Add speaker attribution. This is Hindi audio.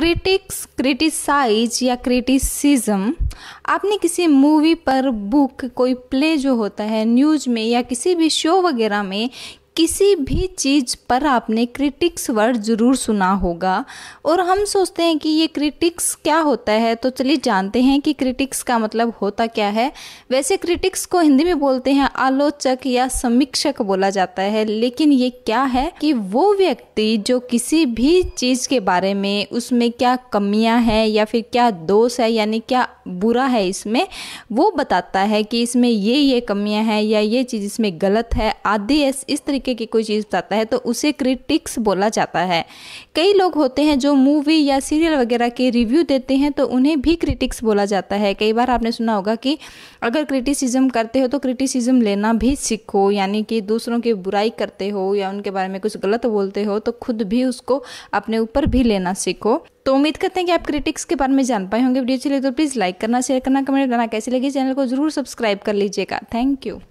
Speaker 1: क्रिटिक्स क्रिटिसाइज या क्रिटिसिज्म आपने किसी मूवी पर बुक कोई प्ले जो होता है न्यूज में या किसी भी शो वगैरह में किसी भी चीज़ पर आपने क्रिटिक्स वर्ड ज़रूर सुना होगा और हम सोचते हैं कि ये क्रिटिक्स क्या होता है तो चलिए जानते हैं कि क्रिटिक्स का मतलब होता क्या है वैसे क्रिटिक्स को हिंदी में बोलते हैं आलोचक या समीक्षक बोला जाता है लेकिन ये क्या है कि वो व्यक्ति जो किसी भी चीज़ के बारे में उसमें क्या कमियाँ हैं या फिर क्या दोष है यानी क्या बुरा है इसमें वो बताता है कि इसमें ये ये कमियाँ हैं या ये चीज़ इसमें गलत है आदि इस तरीके तरीके की कोई चीज़ बताता है तो उसे क्रिटिक्स बोला जाता है कई लोग होते हैं जो मूवी या सीरियल वगैरह के रिव्यू देते हैं तो उन्हें भी क्रिटिक्स बोला जाता है कई बार आपने सुना होगा कि अगर क्रिटिसिज्म करते हो तो क्रिटिसिज्म लेना भी सीखो यानी कि दूसरों की बुराई करते हो या उनके बारे में कुछ गलत बोलते हो तो खुद भी उसको अपने ऊपर भी लेना सीखो तो उम्मीद करते हैं कि आप क्रिटिक्स के बारे में जान पाए होंगे वीडियो अच्छी लगे तो प्लीज़ लाइक करना शेयर करना कमेंट करना कैसे लगे चैनल को जरूर सब्सक्राइब कर लीजिएगा थैंक यू